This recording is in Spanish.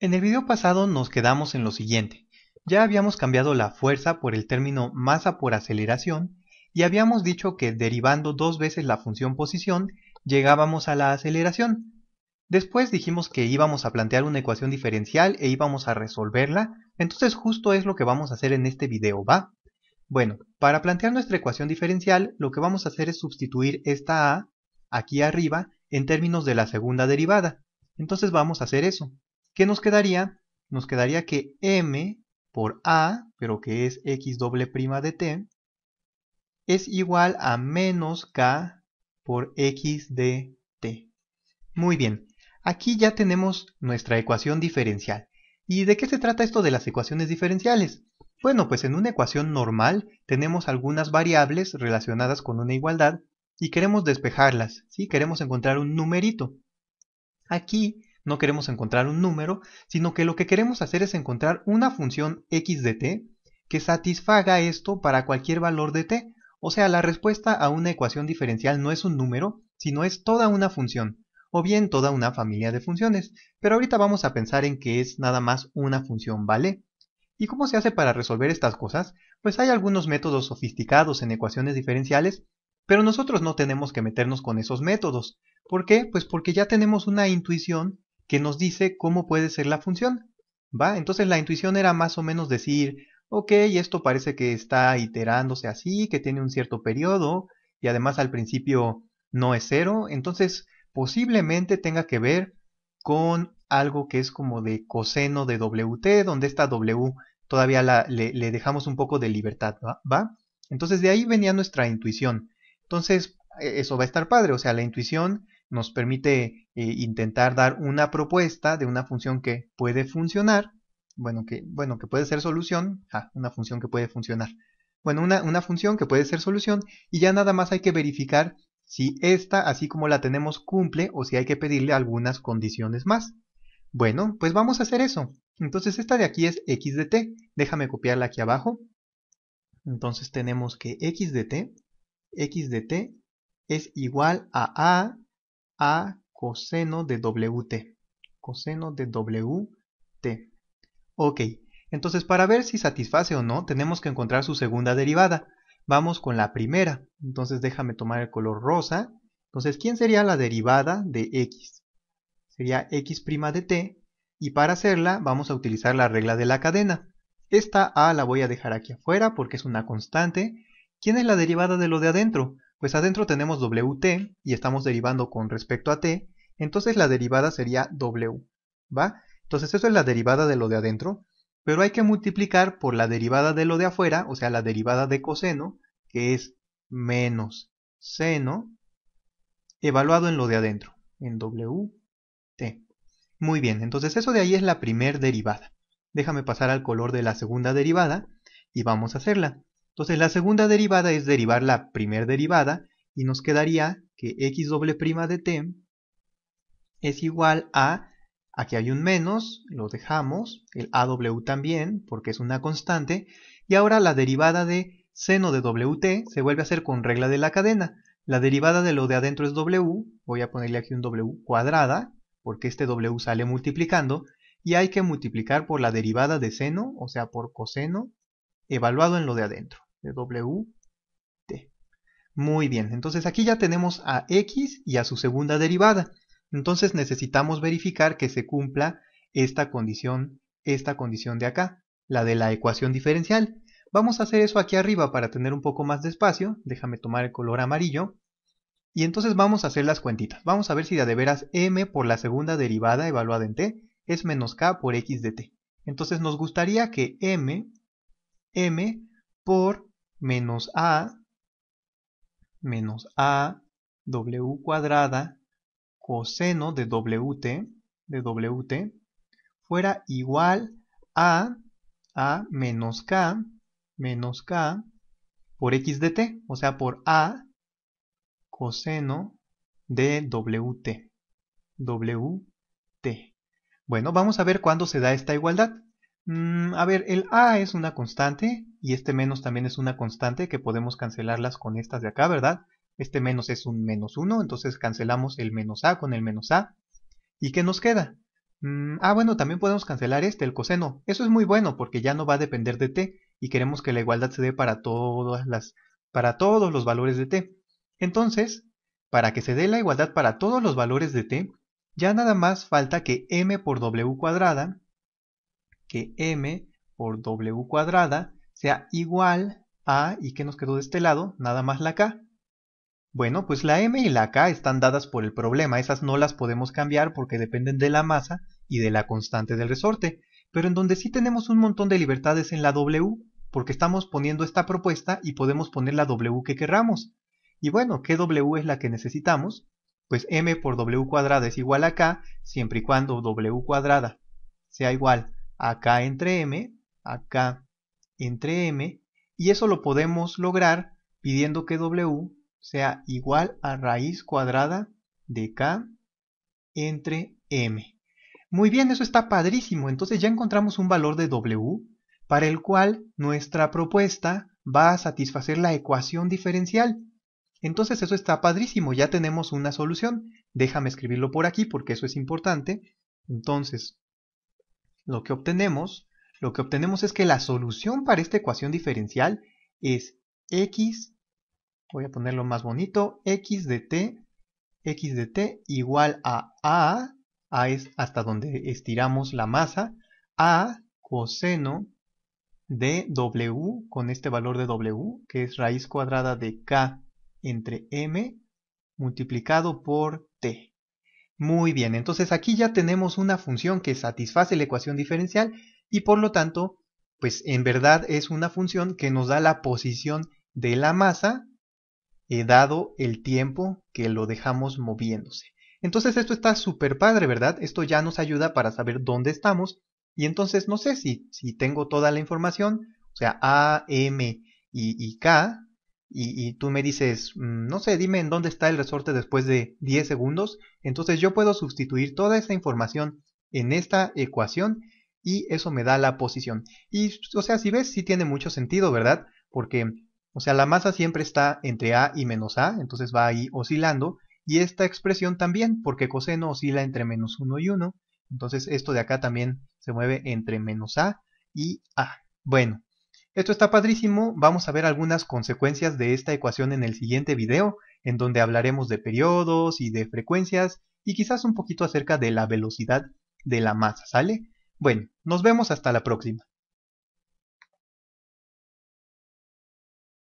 En el video pasado nos quedamos en lo siguiente. Ya habíamos cambiado la fuerza por el término masa por aceleración y habíamos dicho que derivando dos veces la función posición llegábamos a la aceleración. Después dijimos que íbamos a plantear una ecuación diferencial e íbamos a resolverla, entonces justo es lo que vamos a hacer en este video, ¿va? Bueno, para plantear nuestra ecuación diferencial lo que vamos a hacer es sustituir esta a, aquí arriba, en términos de la segunda derivada. Entonces vamos a hacer eso. ¿Qué nos quedaría? Nos quedaría que m por a, pero que es x doble prima de t, es igual a menos k por x de t. Muy bien, aquí ya tenemos nuestra ecuación diferencial. ¿Y de qué se trata esto de las ecuaciones diferenciales? Bueno, pues en una ecuación normal tenemos algunas variables relacionadas con una igualdad y queremos despejarlas, ¿sí? queremos encontrar un numerito. Aquí no queremos encontrar un número, sino que lo que queremos hacer es encontrar una función x de t que satisfaga esto para cualquier valor de t. O sea, la respuesta a una ecuación diferencial no es un número, sino es toda una función, o bien toda una familia de funciones. Pero ahorita vamos a pensar en que es nada más una función, ¿vale? ¿Y cómo se hace para resolver estas cosas? Pues hay algunos métodos sofisticados en ecuaciones diferenciales, pero nosotros no tenemos que meternos con esos métodos. ¿Por qué? Pues porque ya tenemos una intuición que nos dice cómo puede ser la función. ¿Va? Entonces la intuición era más o menos decir, ok, esto parece que está iterándose así, que tiene un cierto periodo, y además al principio no es cero, entonces posiblemente tenga que ver con algo que es como de coseno de WT, donde esta W todavía la, le, le, dejamos un poco de libertad, ¿va? Entonces de ahí venía nuestra intuición. Entonces e, eso va a estar padre, o sea, la intuición nos permite eh, intentar dar una propuesta de una función que puede funcionar, bueno, que, bueno, que puede ser solución, ah, una función que puede funcionar, bueno, una, función que puede ser solución y ya nada más hay que verificar si esta, así como la tenemos, cumple o si hay que pedirle algunas condiciones más. Bueno, pues vamos a hacer eso. Entonces esta de aquí es x de t. Déjame copiarla aquí abajo. Entonces tenemos que x de t, x de t es igual a a a coseno de Wt. Coseno de Wt. Ok, entonces para ver si satisface o no, tenemos que encontrar su segunda derivada. Vamos con la primera. Entonces déjame tomar el color rosa. Entonces, ¿quién sería la derivada de x? Sería x' de t. Y para hacerla vamos a utilizar la regla de la cadena. Esta a la voy a dejar aquí afuera porque es una constante. ¿Quién es la derivada de lo de adentro? pues adentro tenemos wt y estamos derivando con respecto a t, entonces la derivada sería w, ¿va? Entonces eso es la derivada de lo de adentro, pero hay que multiplicar por la derivada de lo de afuera, o sea, la derivada de coseno, que es menos seno, evaluado en lo de adentro, en wt. Muy bien, entonces eso de ahí es la primer derivada. Déjame pasar al color de la segunda derivada y vamos a hacerla. Entonces la segunda derivada es derivar la primera derivada y nos quedaría que x prima de t es igual a, aquí hay un menos, lo dejamos, el aw también porque es una constante, y ahora la derivada de seno de wt se vuelve a hacer con regla de la cadena. La derivada de lo de adentro es w, voy a ponerle aquí un w cuadrada, porque este w sale multiplicando, y hay que multiplicar por la derivada de seno, o sea por coseno, evaluado en lo de adentro. T. Muy bien, entonces aquí ya tenemos a x y a su segunda derivada. Entonces necesitamos verificar que se cumpla esta condición, esta condición de acá, la de la ecuación diferencial. Vamos a hacer eso aquí arriba para tener un poco más de espacio. Déjame tomar el color amarillo. Y entonces vamos a hacer las cuentitas. Vamos a ver si de veras m por la segunda derivada evaluada en t es menos k por x de t. Entonces nos gustaría que m, m por menos a menos a w cuadrada coseno de wt de wt fuera igual a a menos k menos k por x de t, o sea por a coseno de wt wt. Bueno, vamos a ver cuándo se da esta igualdad. Mm, a ver, el A es una constante y este menos también es una constante que podemos cancelarlas con estas de acá, ¿verdad? Este menos es un menos 1, entonces cancelamos el menos A con el menos A. ¿Y qué nos queda? Mm, ah, bueno, también podemos cancelar este, el coseno. Eso es muy bueno porque ya no va a depender de t y queremos que la igualdad se dé para todas las para todos los valores de t. Entonces, para que se dé la igualdad para todos los valores de t, ya nada más falta que m por w cuadrada que m por w cuadrada sea igual a, ¿y qué nos quedó de este lado? Nada más la k. Bueno, pues la m y la k están dadas por el problema, esas no las podemos cambiar porque dependen de la masa y de la constante del resorte, pero en donde sí tenemos un montón de libertades en la w, porque estamos poniendo esta propuesta y podemos poner la w que querramos. Y bueno, ¿qué w es la que necesitamos? Pues m por w cuadrada es igual a k, siempre y cuando w cuadrada sea igual acá entre m, acá entre m, y eso lo podemos lograr pidiendo que w sea igual a raíz cuadrada de k entre m. Muy bien, eso está padrísimo. Entonces ya encontramos un valor de w para el cual nuestra propuesta va a satisfacer la ecuación diferencial. Entonces eso está padrísimo, ya tenemos una solución. Déjame escribirlo por aquí porque eso es importante. Entonces, lo que obtenemos, lo que obtenemos es que la solución para esta ecuación diferencial es x, voy a ponerlo más bonito, x de t, x de t igual a a, a es hasta donde estiramos la masa, a coseno de w con este valor de w, que es raíz cuadrada de k entre m multiplicado por t. Muy bien, entonces aquí ya tenemos una función que satisface la ecuación diferencial y por lo tanto, pues en verdad es una función que nos da la posición de la masa eh, dado el tiempo que lo dejamos moviéndose. Entonces esto está súper padre, ¿verdad? Esto ya nos ayuda para saber dónde estamos y entonces no sé si, si tengo toda la información, o sea, A, M y K, y, tú me dices, mm, no sé, dime en dónde está el resorte después de 10 segundos, entonces yo puedo sustituir toda esa información en esta ecuación y eso me da la posición. Y, o sea, si ves, sí tiene mucho sentido, ¿verdad? Porque, o sea, la masa siempre está entre A y menos A, entonces va ahí oscilando, y esta expresión también, porque coseno oscila entre menos 1 y 1, entonces esto de acá también se mueve entre menos A y A. Bueno, esto está padrísimo, vamos a ver algunas consecuencias de esta ecuación en el siguiente video, en donde hablaremos de periodos y de frecuencias y quizás un poquito acerca de la velocidad de la masa, ¿sale? Bueno, nos vemos hasta la próxima.